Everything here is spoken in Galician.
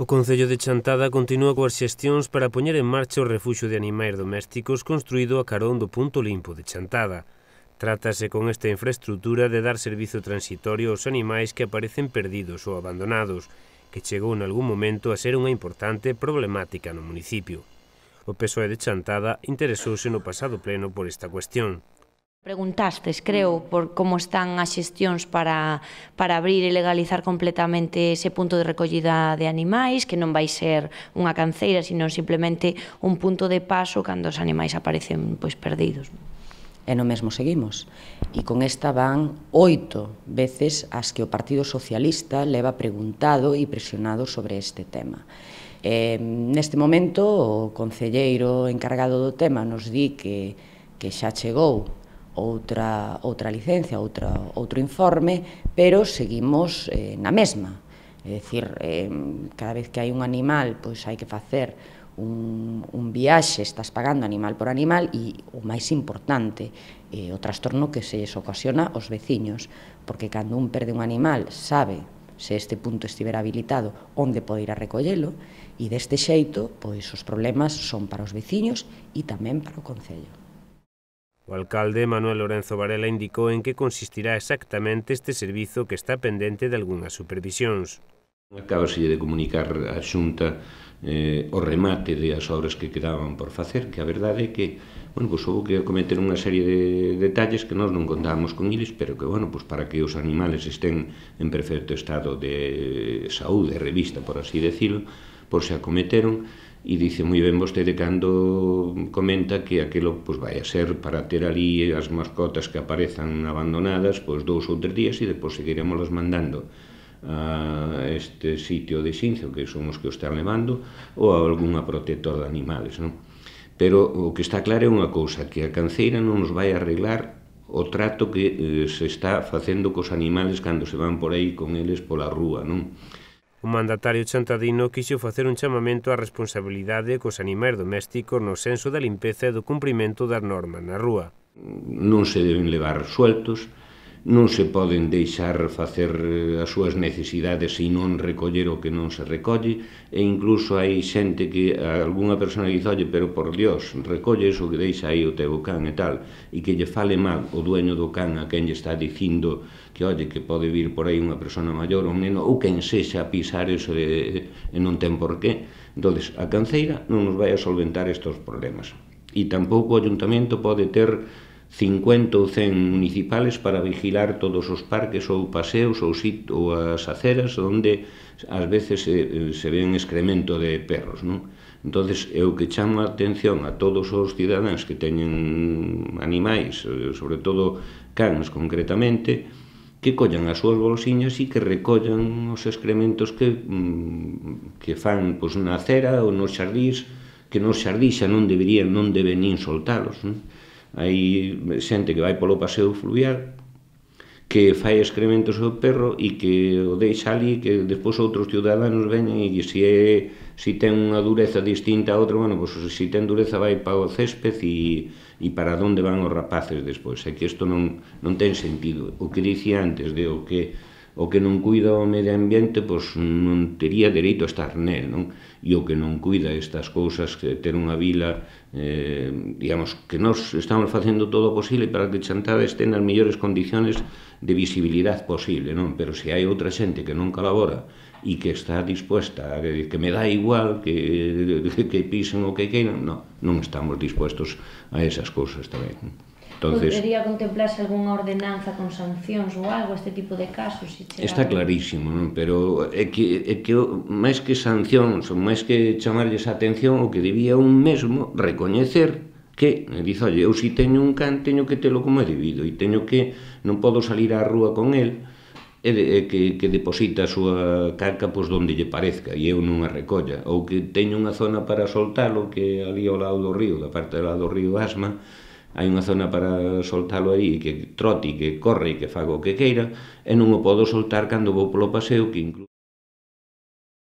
O Concello de Chantada continúa coas xestións para poñer en marcha o refuxo de animais domésticos construído a carón do punto limpo de Chantada. Trátase con esta infraestructura de dar servizo transitorio aos animais que aparecen perdidos ou abandonados, que chegou en algún momento a ser unha importante problemática no municipio. O PSOE de Chantada interesouse no pasado pleno por esta cuestión. Preguntastes, creo, mm. por como están as xestións para, para abrir e legalizar completamente ese punto de recollida de animais, que non vai ser unha canceira, sino simplemente un punto de paso cando os animais aparecen pois perdidos. E no mesmo seguimos. E con esta van oito veces as que o Partido Socialista leva preguntado e presionado sobre este tema. E, eh, neste momento, o concelleiro encargado do tema nos di que, que xa chegou outra, outra licencia, outra, outro informe, pero seguimos eh, na mesma. É dicir, eh, cada vez que hai un animal, pois hai que facer un, un viaxe, estás pagando animal por animal, e o máis importante, eh, o trastorno que se les ocasiona aos veciños, porque cando un perde un animal sabe se este punto estiver habilitado, onde pode ir a recollelo, e deste xeito, pois os problemas son para os veciños e tamén para o Concello. O alcalde Manuel Lorenzo Varela indicou en que consistirá exactamente este servizo que está pendente de algunhas supervisións. Acábase de comunicar a Xunta eh, o remate de as obras que quedaban por facer, que a verdade é que bueno, pois, houve que cometer unha serie de detalles que nós non contábamos con eles, pero que, bueno, pois, para que os animales estén en perfecto estado de saúde, revista, por así decirlo, pois se acometeron e dice moi ben vostede cando comenta que aquilo pois vai a ser para ter ali as mascotas que aparezan abandonadas pois dous ou tres días e depois seguiremos mandando a este sitio de Xinzo que son os que o están levando ou a algunha protector de animales non? pero o que está claro é unha cousa que a canceira non nos vai arreglar o trato que eh, se está facendo cos animales cando se van por aí con eles pola rúa non? O mandatario chantadino quixo facer un chamamento á responsabilidade cos animais domésticos no senso da limpeza e do cumprimento das normas na rúa. Non se deben levar sueltos, non se poden deixar facer eh, as súas necesidades e non recoller o que non se recolle e incluso hai xente que eh, algunha persona diz oye, pero por Dios, recolle iso que deixa aí o teu can e tal e que lle fale mal o dueño do can a quen lle está dicindo que olle que pode vir por aí unha persona maior ou un neno ou quen sexa a pisar eso e, e non ten por qué a canceira non nos vai a solventar estos problemas e tampouco o ayuntamento pode ter 50 ou 100 municipales para vigilar todos os parques ou paseos ou, sit ou as aceras onde ás veces se, se ven excremento de perros, non? entonces eu que chamo a atención a todos os cidadáns que teñen animais, eh, sobre todo cans concretamente, que collan as súas bolsiñas e que recollan os excrementos que, mm, que fan pois, na acera ou nos xardís, que nos xardís xa non deberían, non deben nin soltalos. Non? hai xente que vai polo paseo fluvial que fai excrementos ao perro e que o deixa ali que despois outros ciudadanos veñen e se, é, se ten unha dureza distinta a outra, bueno, pois, se ten dureza vai para o césped e, e para onde van os rapaces despois. É que isto non, non ten sentido. O que dicía antes de o que o que non cuida o medio ambiente pois non tería dereito a estar nel, non? E o que non cuida estas cousas que ter unha vila eh, digamos que nós estamos facendo todo o posible para que Chantada este nas mellores condiciones de visibilidade posible, non? Pero se hai outra xente que non colabora e que está dispuesta a decir que me dá igual que, que pisen o que queiran, non, non estamos dispuestos a esas cousas tamén. Non? Entonces, Podería contemplarse algunha ordenanza con sancións ou algo este tipo de casos? Si chegar... Está clarísimo, non? pero é que, é que máis que sancións, máis que chamarlles a atención, o que debía un mesmo recoñecer que diz, oye, eu si teño un can, teño que telo como é debido e teño que, non podo salir á rúa con el e, e que, que deposita a súa caca pois donde lle parezca e eu non a recolla ou que teño unha zona para soltalo que ali ao lado do río, da parte do lado do río Asma hai unha zona para soltalo aí que troti, que corre, que fago o que queira, e non o podo soltar cando vou polo paseo que incluso